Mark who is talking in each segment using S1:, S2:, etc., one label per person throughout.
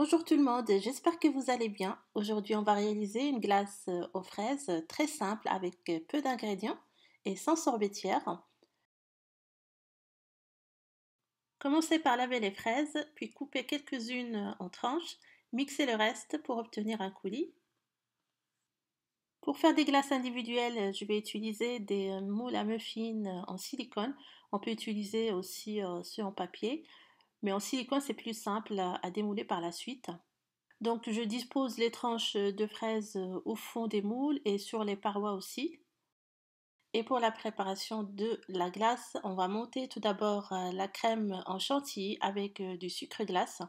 S1: Bonjour tout le monde, j'espère que vous allez bien. Aujourd'hui, on va réaliser une glace euh, aux fraises euh, très simple avec euh, peu d'ingrédients et sans sorbetière. Commencez par laver les fraises, puis couper quelques-unes en tranches, mixez le reste pour obtenir un coulis. Pour faire des glaces individuelles, je vais utiliser des moules à muffins en silicone. On peut utiliser aussi ceux en papier mais en silicone c'est plus simple à, démouler par la suite. Donc je dispose les tranches de fraises euh, au fond des moules et sur les parois aussi. Et pour la préparation de la glace, on va monter tout d'abord euh, la crème en chantilly avec euh, du sucre glace.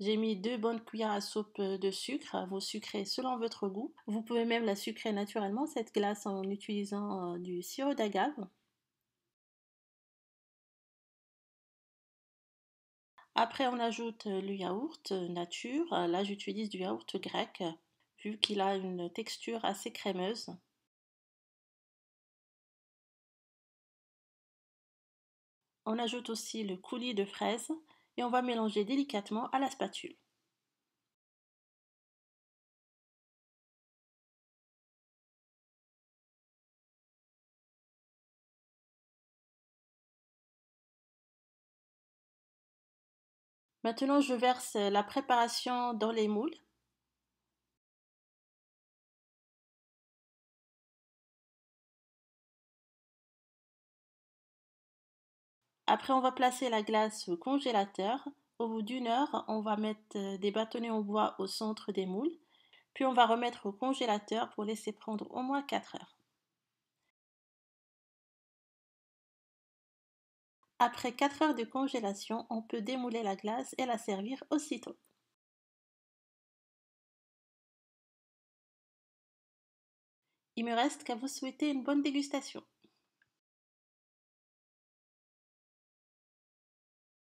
S1: J'ai mis deux bonnes cuillères à soupe de sucre, vous sucrez selon votre goût. Vous pouvez même la sucrer
S2: naturellement cette glace en utilisant du sirop d'agave. Après, on ajoute euh, le yaourt euh, nature. Euh, là, j'utilise du yaourt grec, vu qu'il a une texture assez crémeuse. On ajoute aussi le coulis de fraises et on va mélanger délicatement à la spatule.
S3: Maintenant, je verse la préparation dans les moules.
S2: Après, on va placer la glace au congélateur. Au bout d'une heure, on va mettre des bâtonnets en bois au centre des moules. Puis on va remettre au congélateur pour laisser prendre au moins 4 heures. Après 4 heures de congélation, on peut démouler la glace et la servir aussitôt.
S3: Il me reste qu'à vous souhaiter une bonne dégustation.